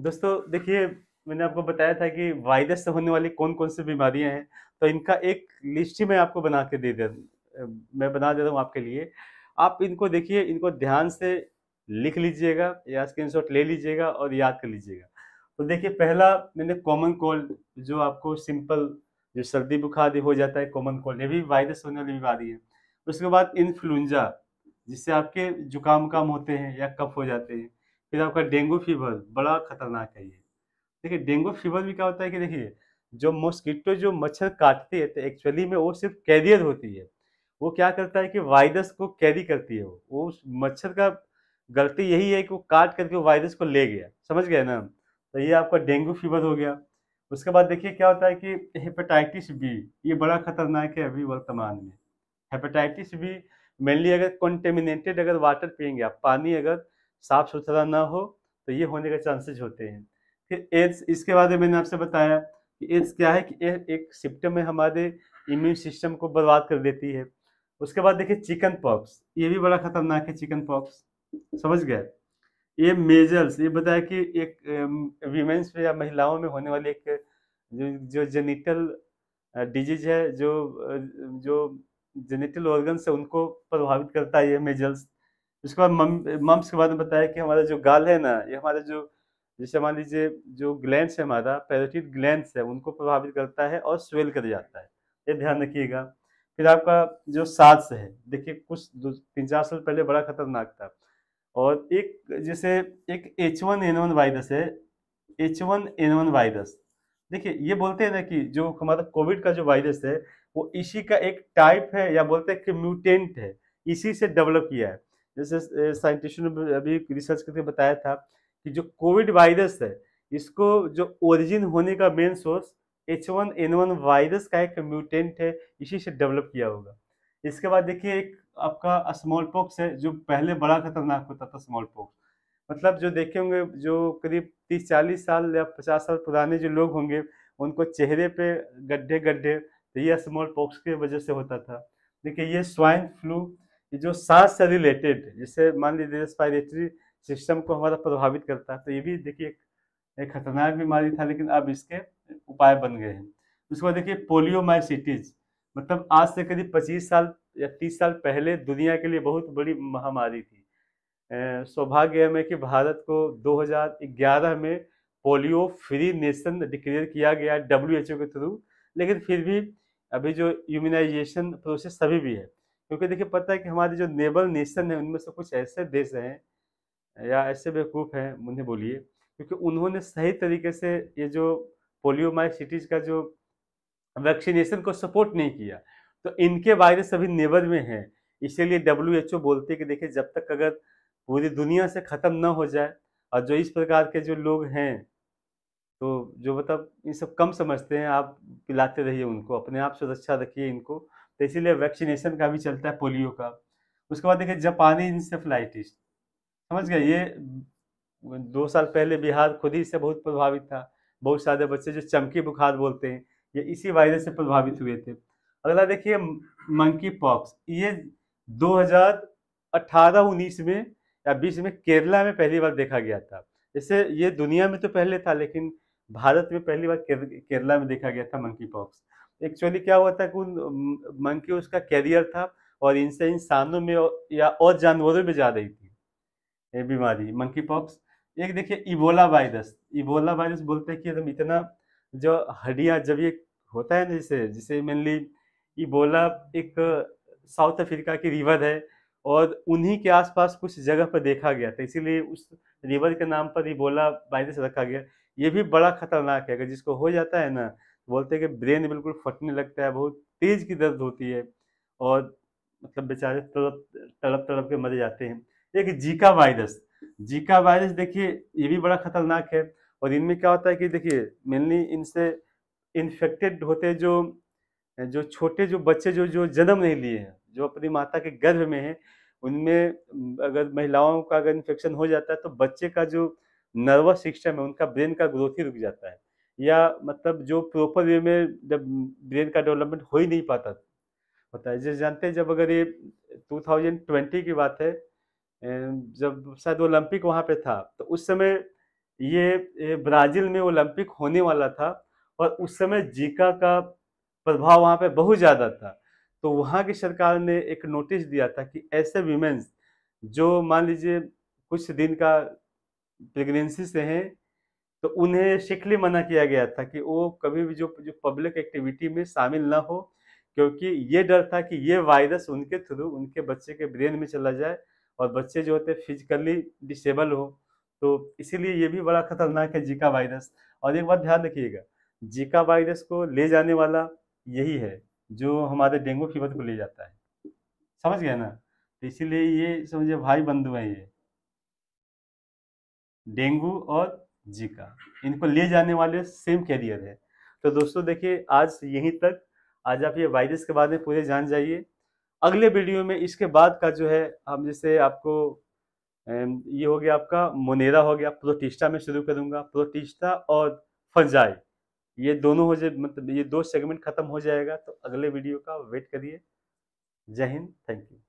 दोस्तों देखिए मैंने आपको बताया था कि वायरस से होने वाली कौन कौन सी बीमारियां हैं तो इनका एक लिस्ट ही मैं आपको बना के दे दे मैं बना देता हूँ आपके लिए आप इनको देखिए इनको ध्यान से लिख लीजिएगा या स्क्रीन ले लीजिएगा और याद कर लीजिएगा तो देखिए पहला मैंने कॉमन कोल्ड जो आपको सिंपल जो सर्दी बुखार हो जाता है कॉमन कोल्ड ये भी वायरस होने वाली बीमारी है उसके बाद इन्फ्लुंजा जिससे आपके जुकाम काम होते हैं या कफ हो जाते हैं फिर आपका डेंगू फीवर बड़ा खतरनाक है ये देखिए डेंगू फीवर भी क्या होता है कि देखिए जो मॉस्किटो जो मच्छर काटती है तो एक्चुअली में वो सिर्फ कैरियर होती है वो क्या करता है कि वायरस को कैरी करती है वो वो उस मच्छर का गलती यही है कि वो काट करके वो वायरस को ले गया समझ गए ना तो ये आपका डेंगू फीवर हो गया उसके बाद देखिए क्या होता है कि हेपेटाइटिस बी ये बड़ा खतरनाक है अभी वर्तमान में हेपेटाइटिस बी मेनली अगर कॉन्टेमिनेटेड अगर वाटर पियेंगे आप पानी अगर साफ सुथरा ना हो तो ये होने के चांसेज होते हैं फिर एड्स इसके बारे में मैंने आपसे बताया कि एड्स क्या है कि ए, एक सिप्टम है हमारे इम्यून सिस्टम को बर्बाद कर देती है उसके बाद देखिए चिकन पॉक्स ये भी बड़ा खतरनाक है चिकन पॉक्स समझ गया ये मेजर्स ये बताया कि एक वीमेंस में या महिलाओं में होने वाली एक जो, जो जेनिटल डिजीज है जो जो जेनिटल ऑर्गन से उनको प्रभावित करता है ये मेजल्स उसके बाद मम, मम्स के बाद में बताया कि हमारा जो गाल है ना ये हमारा जो जैसे मान लीजिए जो ग्लैंड है हमारा पैरोटिड ग्लैंड है उनको प्रभावित करता है और स्वेल कर जाता है ये ध्यान रखिएगा फिर आपका जो सांस है देखिए कुछ दो तीन चार साल पहले बड़ा खतरनाक था और एक जैसे एक H one N one virus है H one N one virus देखिए ये बोलते हैं ना कि जो हमारा कोविड का जो वायरस है वो इसी का एक टाइप है या बोलते हैं कि म्यूटेंट है इसी से डेवलप किया है जैसे साइंटिस्टों ने अभी रिसर्च करके बताया था कि जो कोविड वायरस है इसको जो ओरिजिन होने का main source H one N one virus का एक म्यूटेंट है इसी से डेवलप किया होगा इसके बाद देखिए एक आपका स्मॉल पॉक्स है जो पहले बड़ा खतरनाक होता था स्मॉल पॉक्स मतलब जो देखे होंगे जो करीब तीस चालीस साल या पचास साल पुराने जो लोग होंगे उनको चेहरे पे गड्ढे गड्ढे तो ये स्मॉल पॉक्स की वजह से होता था देखिए ये स्वाइन फ्लू कि जो सांस से रिलेटेड जैसे मान लीजिए रेस्पायरेटरी सिस्टम को हमारा प्रभावित करता है तो ये भी देखिए एक खतरनाक बीमारी था लेकिन अब इसके उपाय बन गए हैं उसके बाद देखिए पोलियोमाइसिटीज मतलब आज से करीब 25 साल या 30 साल पहले दुनिया के लिए बहुत बड़ी महामारी थी सौभाग्य में कि भारत को 2011 में पोलियो फ्री नेशन डिक्लेयर किया गया डब्ल्यू के थ्रू लेकिन फिर भी अभी जो इम्यूनाइजेशन प्रोसेस सभी भी है क्योंकि देखिए पता है कि हमारे जो नेबल नेशन है उनमें से कुछ ऐसे देश हैं या ऐसे बेवकूफ़ हैं उन्हें बोलिए क्योंकि उन्होंने सही तरीके से ये जो पोलियो माइसिटीज का जो वैक्सीनेशन को सपोर्ट नहीं किया तो इनके वायरस अभी नेबर में हैं इसीलिए डब्ल्यू एच ओ बोलते हैं कि देखिए जब तक अगर पूरी दुनिया से ख़त्म ना हो जाए और जो इस प्रकार के जो लोग हैं तो जो मतलब ये सब कम समझते हैं आप पिलाते रहिए उनको अपने आप सुरक्षा रखिए इनको तो इसीलिए वैक्सीनेशन का भी चलता है पोलियो का उसके बाद देखिए जापानी इंसेफ्लाइटिस समझ गए ये दो साल पहले बिहार खुद ही इससे बहुत प्रभावित था बहुत सारे बच्चे जो चमकी बुखार बोलते हैं ये इसी वायरस से प्रभावित हुए थे अगला देखिए मंकी पॉक्स ये 2018-19 में या 20 में केरला में पहली बार देखा गया था जैसे ये दुनिया में तो पहले था लेकिन भारत में पहली बार केरला में देखा गया था मंकी पॉक्स एक्चुअली क्या हुआ था कि उन मंकी उसका कैरियर था और इनसे इंसानों में या और जानवरों में जा रही थी ये बीमारी मंकी पॉक्स एक देखिए इबोला वायरस इबोला वायरस बोलते हैं कि एकदम इतना जो हड्डियाँ जब ये होता है ना जैसे जैसे मेनली इबोला एक साउथ अफ्रीका की रिवर है और उन्हीं के आसपास कुछ जगह पर देखा गया था इसीलिए उस रिवर के नाम पर इबोला वायरस रखा गया ये भी बड़ा खतरनाक है अगर जिसको हो जाता है ना बोलते हैं कि ब्रेन बिल्कुल फटने लगता है बहुत तेज़ की दर्द होती है और मतलब बेचारे तड़प तड़प तड़प के मर जाते हैं एक जीका वायरस जीका वायरस देखिए ये भी बड़ा खतरनाक है और इनमें क्या होता है कि देखिए मेनली इनसे इन्फेक्टेड होते जो जो छोटे जो बच्चे जो जो जन्म नहीं लिए हैं जो अपनी माता के गर्भ में हैं उनमें अगर महिलाओं का अगर इन्फेक्शन हो जाता है तो बच्चे का जो नर्वस सिस्टम है उनका ब्रेन का ग्रोथ ही रुक जाता है या मतलब जो प्रॉपर वे में जब ब्रेन का डेवलपमेंट हो ही नहीं पाता होता है जैसे जानते हैं जब अगर ये 2020 की बात है जब शायद ओलंपिक वहाँ पे था तो उस समय ये ब्राज़ील में ओलंपिक होने वाला था और उस समय जीका का प्रभाव वहाँ पे बहुत ज़्यादा था तो वहाँ की सरकार ने एक नोटिस दिया था कि ऐसे वीमेंस जो मान लीजिए कुछ दिन का प्रेगनेंसी से हैं तो उन्हें शिकली मना किया गया था कि वो कभी भी जो जो पब्लिक एक्टिविटी में शामिल ना हो क्योंकि ये डर था कि ये वायरस उनके थ्रू उनके बच्चे के ब्रेन में चला जाए और बच्चे जो होते फिजिकली डिसेबल हो तो इसीलिए ये भी बड़ा खतरनाक है जीका वायरस और एक बात ध्यान रखिएगा जीका वायरस को ले जाने वाला यही है जो हमारे डेंगू फीवर को ले जाता है समझ गया ना तो इसीलिए ये समझिए भाई बंधु हैं ये डेंगू और जी का इनको ले जाने वाले सेम कैरियर है तो दोस्तों देखिए आज यहीं तक आज आप ये वायरस के बारे में पूरे जान जाइए अगले वीडियो में इसके बाद का जो है हम जैसे आपको ये हो गया आपका मोनेरा हो गया प्रोटिस्टा में शुरू करूँगा प्रोटिस्टा और फंजाई ये दोनों हो जाए मतलब ये दो सेगमेंट ख़त्म हो जाएगा तो अगले वीडियो का वेट करिए जय हिंद थैंक यू